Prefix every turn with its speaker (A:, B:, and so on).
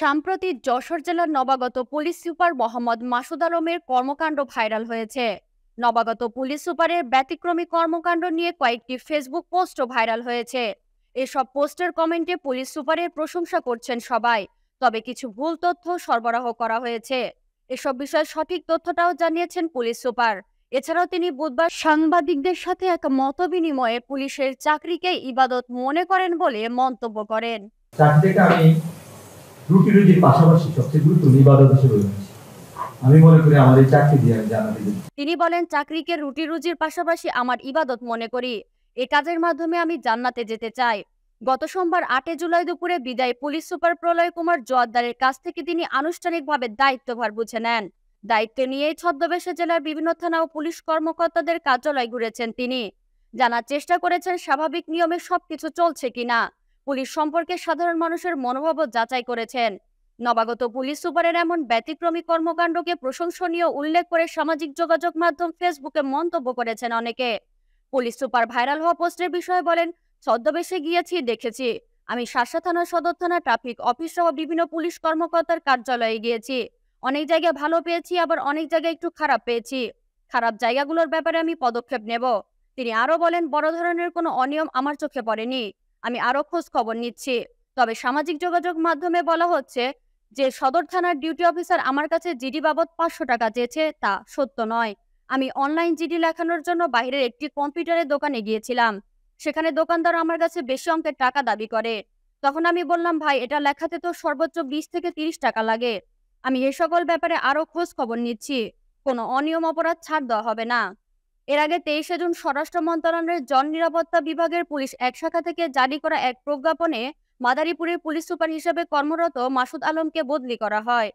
A: সম্প্রতি যশোর জেলার নবাগত পুলিশ সুপার মোহাম্মদ মাসুদ আলমের কর্মকাণ্ড ভাইরাল হয়েছে নবাগত পুলিশ সুপারের ব্যতিক্রমী কর্মকাণ্ড নিয়ে কয়েকটি ফেসবুক পোস্টও ভাইরাল হয়েছে এসব পোস্টের কমেন্টে পুলিশ সুপারের প্রশংসা করছেন সবাই তবে কিছু ভুল তথ্য সরবরাহ করা হয়েছে এসব বিষয়ে সঠিক তথ্যটাও জানিয়েছেন পুলিশ সুপার এছাড়াও তিনি বুধবার সাংবাদিকদের সাথে এক মত বিনিময়ে পুলিশের চাকরিকে ইবাদত মনে করেন বলে মন্তব্য করেন আমি রুটি রুটির পাশাপাশি সবচেয়ে গুরুত্বপূর্ণ ইবাদত হিসেবে রয়েছে আমি মনে করি আমাদের চাকরি দিয়ে জানাতে তিনি বলেন চাকরিকে রুটি রুজির পাশাপাশি আমার ইবাদত মনে করি এ কাজের মাধ্যমে আমি জান্নাতে যেতে চাই গত সোমবার আটে জুলাই দুপুরে বিদায় পুলিশ সুপার প্রলয় কুমার জোয়ারদারের কাছ থেকে তিনি আনুষ্ঠানিকভাবে দায়িত্বভার বুঝে নেন দায়িত্ব নিয়ে ছদ্মবেশে জেলার বিভিন্ন থানা ও পুলিশ কর্মকর্তাদের কার্যালয় ঘুরেছেন তিনি জানার চেষ্টা করেছেন স্বাভাবিক নিয়মে সবকিছু চলছে কিনা পুলিশ সম্পর্কে সাধারণ মানুষের মনোভাব যাচাই করেছেন নবাগত পুলিশ সুপারের এমন ব্যতিক্রমী কর্মকাণ্ডকে প্রশংসনীয় উল্লেখ করে সামাজিক যোগাযোগ মাধ্যম ফেসবুকে মন্তব্য করেছেন অনেকে পুলিশ সুপার ভাইরাল হওয়া পোস্টের বিষয়ে বলেন ছদ্মবেশে গিয়েছি দেখেছি আমি শাসা থানা সদর থানা ট্রাফিক অফিস সহ বিভিন্ন পুলিশ কর্মকর্তার কার্যালয়ে গিয়েছি অনেক জায়গায় ভালো পেয়েছি আবার অনেক জায়গায় একটু খারাপ পেয়েছি খারাপ জায়গাগুলোর ব্যাপারে আমি পদক্ষেপ নেব তিনি আরো বলেন বড় ধরনের কোনো অনিয়ম আমার চোখে পড়েনি আমি আরো খোঁজ খবর নিচ্ছি তবে সামাজিক যোগাযোগ মাধ্যমে বলা হচ্ছে যে সদর থানার ডিউটি অফিসার আমার কাছে জিডি বাবদ পাঁচশো টাকা চেয়েছে তা সত্য নয় আমি অনলাইন জিডি লেখানোর জন্য বাইরের একটি কম্পিউটারের দোকানে গিয়েছিলাম সেখানে দোকানদার আমার কাছে বেশি অঙ্কের টাকা দাবি করে তখন আমি বললাম ভাই এটা লেখাতে তো সর্বোচ্চ বিশ থেকে তিরিশ টাকা লাগে আমি এ সকল ব্যাপারে আরো খোঁজ খবর নিচ্ছি কোনো অনিয়ম অপরাধ ছাড় দেওয়া হবে না এর আগে তেইশে জুন স্বরাষ্ট্র মন্ত্রণালয়ের জন নিরাপত্তা বিভাগের পুলিশ এক শাখা থেকে জারি করা এক প্রজ্ঞাপনে মাদারীপুরের পুলিশ সুপার হিসেবে কর্মরত মাসুদ আলমকে বদলি করা হয়